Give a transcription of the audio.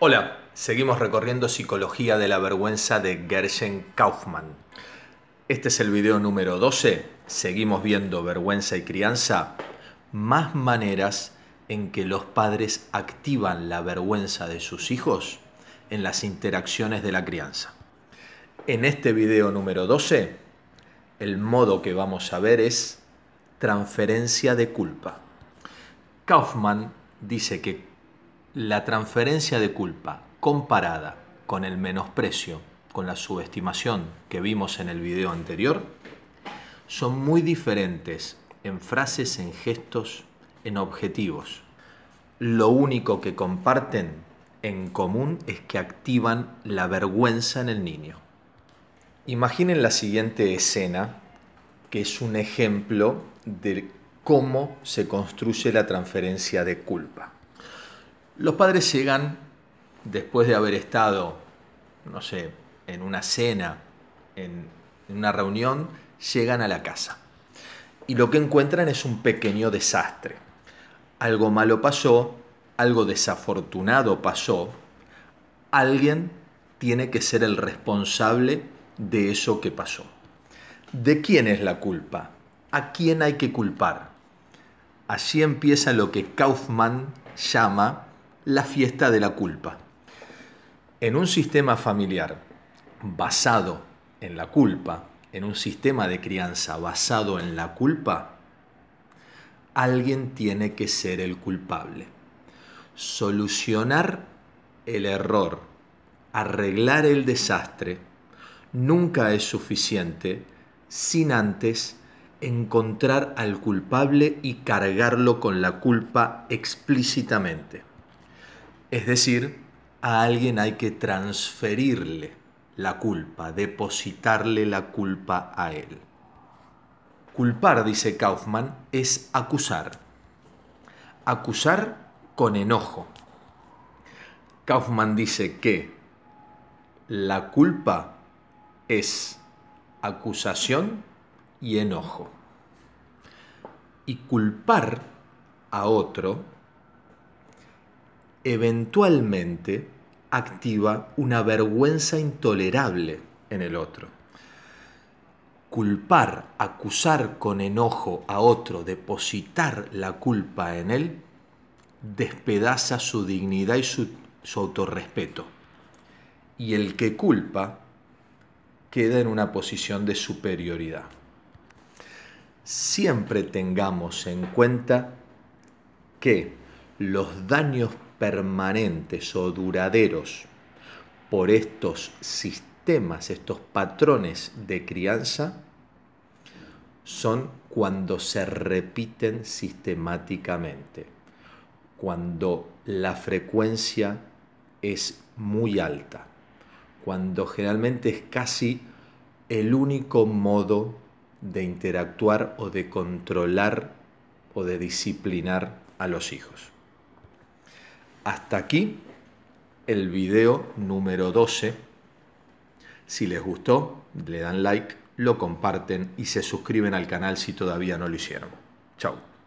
Hola, seguimos recorriendo Psicología de la Vergüenza de Gershen Kaufman. Este es el video número 12, seguimos viendo vergüenza y crianza, más maneras en que los padres activan la vergüenza de sus hijos en las interacciones de la crianza. En este video número 12, el modo que vamos a ver es transferencia de culpa. Kaufman dice que la transferencia de culpa comparada con el menosprecio, con la subestimación que vimos en el video anterior, son muy diferentes en frases, en gestos, en objetivos. Lo único que comparten en común es que activan la vergüenza en el niño. Imaginen la siguiente escena, que es un ejemplo de cómo se construye la transferencia de culpa. Los padres llegan después de haber estado, no sé, en una cena, en, una reunión, llegan a la casa. Y lo que encuentran es un pequeño desastre. Algo malo pasó, algo desafortunado pasó, alguien tiene que ser el responsable de eso que pasó. ¿De quién es la culpa? ¿A quién hay que culpar? Así empieza lo que Kaufman llama la fiesta de la culpa. En un sistema familiar basado en la culpa, en un sistema de crianza basado en la culpa, alguien tiene que ser el culpable. Solucionar el error, arreglar el desastre, nunca es suficiente sin antes encontrar al culpable y cargarlo con la culpa explícitamente. Es decir, a alguien hay que transferirle la culpa, depositarle la culpa a él. Culpar, dice Kaufman, es acusar. Acusar con enojo. Kaufman dice que la culpa es acusación y enojo. Y culpar a otro eventualmente activa una vergüenza intolerable en el otro. Culpar, acusar con enojo a otro, depositar la culpa en él, despedaza su dignidad y su, su autorrespeto. Y el que culpa queda en una posición de superioridad. Siempre tengamos en cuenta que los daños permanentes o duraderos por estos sistemas, estos patrones de crianza, son cuando se repiten sistemáticamente, cuando la frecuencia es muy alta, cuando generalmente es casi el único modo de interactuar o de controlar o de disciplinar a los hijos. Hasta aquí el video número 12. Si les gustó, le dan like, lo comparten y se suscriben al canal si todavía no lo hicieron. Chao.